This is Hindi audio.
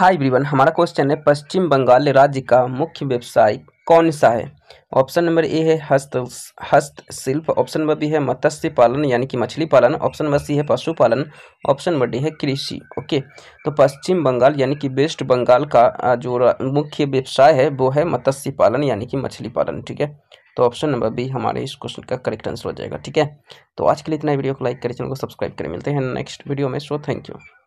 हाय एवरीवन हमारा क्वेश्चन है पश्चिम बंगाल राज्य का मुख्य व्यवसाय कौन सा है ऑप्शन नंबर ए है हस्त हस्तशिल्प ऑप्शन नंबर बी है मत्स्य पालन यानी कि मछली पालन ऑप्शन नंबर सी है पशुपालन ऑप्शन नंबर डी है कृषि ओके तो पश्चिम बंगाल यानी कि वेस्ट बंगाल का जो मुख्य व्यवसाय है वो है मत्स्य पालन यानी कि मछली पालन ठीक है तो ऑप्शन नंबर बी हमारे इस क्वेश्चन का करेक्ट आंसर हो जाएगा ठीक है तो आज के लिए इतना वीडियो को लाइक करें चैनल को सब्सक्राइब करें मिलते हैं नेक्स्ट वीडियो में सो थैंक यू